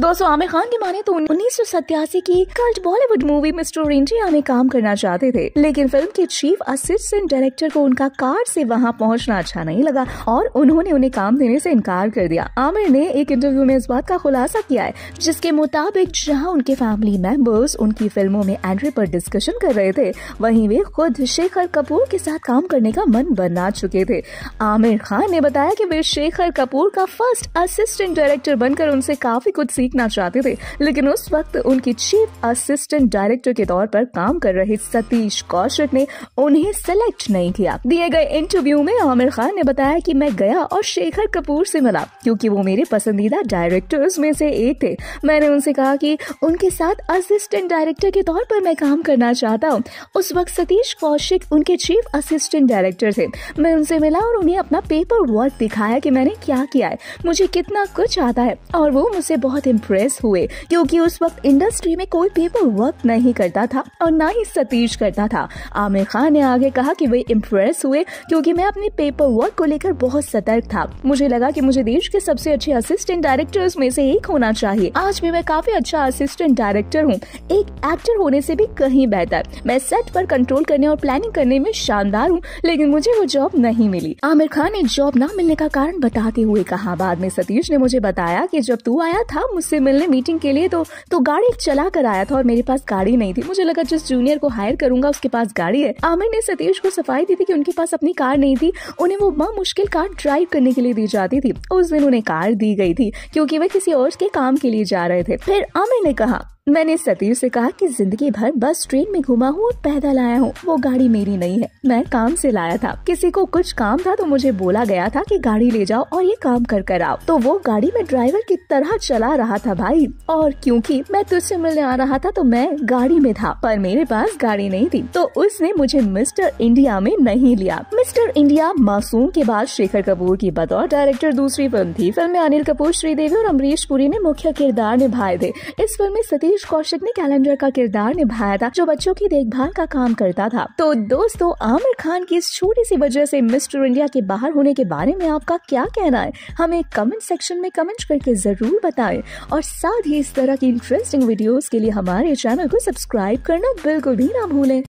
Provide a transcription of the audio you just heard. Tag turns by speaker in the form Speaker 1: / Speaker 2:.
Speaker 1: दोस्तों आमिर खान के माने तो उन्नीस सौ सत्तासी की cult Bollywood movie Mister India में काम करना चाहते थे लेकिन फिल्म के चीफ असिस्टेंट डायरेक्टर को उनका कार से वहां पहुंचना अच्छा नहीं लगा और उन्होंने उन्हें काम देने से इनकार कर दिया आमिर ने एक इंटरव्यू में इस बात का खुलासा किया है जिसके मुताबिक जहाँ उनके फैमिली मेंबर्स उनकी फिल्मों में एंट्री पर डिस्कशन कर रहे थे वहीं वे खुद शेखर कपूर के साथ काम करने का मन बना चुके थे आमिर खान ने बताया कि वे शेखर कपूर का फर्स्ट असिस्टेंट डायरेक्टर बनकर उनसे काफी कुछ सीख सीखना चाहते थे लेकिन उस वक्त उनकी चीफ असिस्टेंट डायरेक्टर के तौर पर काम कर रहे सतीश कौशिक ने उन्हें सेलेक्ट नहीं किया दिए गए इंटरव्यू में आमिर खान ने बताया कि मैं गया और शेखर कपूर से मिला क्योंकि वो मेरे पसंदीदा डायरेक्टर्स में से एक थे मैंने उनसे कहा कि उनके साथ असिस्टेंट डायरेक्टर के तौर पर मैं काम करना चाहता हूँ उस वक्त सतीश कौशिक उनके चीफ असिस्टेंट डायरेक्टर थे मैं उनसे मिला और उन्हें अपना पेपर वर्क दिखाया कि मैंने क्या किया है मुझे कितना कुछ आता है और वो मुझसे बहुत इम्प्रेस हुए क्योंकि उस वक्त इंडस्ट्री में कोई पेपर वर्क नहीं करता था और ना ही सतीश करता था आमिर खान ने आगे कहा कि वे इम्प्रेस हुए क्योंकि मैं अपने पेपर वर्क को लेकर बहुत सतर्क था मुझे लगा कि मुझे देश के सबसे अच्छे असिस्टेंट डायरेक्टर्स में से एक होना चाहिए आज भी मैं काफी अच्छा असिस्टेंट डायरेक्टर हूँ एक एक्टर होने से भी कहीं बेहतर मैं सेट पर कंट्रोल करने और प्लानिंग करने में शानदार हूँ लेकिन मुझे वो जॉब नहीं मिली आमिर खान ने जॉब न मिलने का कारण बताते हुए कहा बाद में सतीश ने मुझे बताया की जब तू आया था मुझसे मिलने मीटिंग के लिए तो तो गाड़ी चला कर आया था और मेरे पास गाड़ी नहीं थी मुझे लगा जिस जूनियर को हायर करूंगा उसके पास गाड़ी है आमिर ने सतीश को सफाई दी थी कि उनके पास अपनी कार नहीं थी उन्हें वो माँ मुश्किल कार ड्राइव करने के लिए दी जाती थी उस दिन उन्हें कार दी गई थी क्योंकि वह किसी और के काम के लिए जा रहे थे फिर आमिर ने कहा मैंने सतीश से कहा कि जिंदगी भर बस ट्रेन में घुमा हूँ और पैदल आया हूँ वो गाड़ी मेरी नहीं है मैं काम से लाया था किसी को कुछ काम था तो मुझे बोला गया था कि गाड़ी ले जाओ और ये काम कर कर आओ तो वो गाड़ी में ड्राइवर की तरह चला रहा था भाई और क्योंकि मैं तुझसे मिलने आ रहा था तो मैं गाड़ी में था पर मेरे पास गाड़ी नहीं थी तो उसने मुझे मिस्टर इंडिया में नहीं लिया मिस्टर इंडिया मासूम के बाद शेखर कपूर की बतौर डायरेक्टर दूसरी फिल्म थी फिल्म में अनिल कपूर श्रीदेवी और अमरीश पुरी ने मुख्य किरदार निभाए थे इस फिल्म में सतीश ऋषिकेश कौशिक ने कैलेंडर का किरदार निभाया था जो बच्चों की देखभाल का काम करता था तो दोस्तों आमिर खान की इस छोटी सी वजह से मिस्टर इंडिया के बाहर होने के बारे में आपका क्या कहना है हमें कमेंट सेक्शन में कमेंट करके जरूर बताएं और साथ ही इस तरह की इंटरेस्टिंग वीडियोस के लिए हमारे चैनल को सब्सक्राइब करना बिल्कुल भी ना भूलें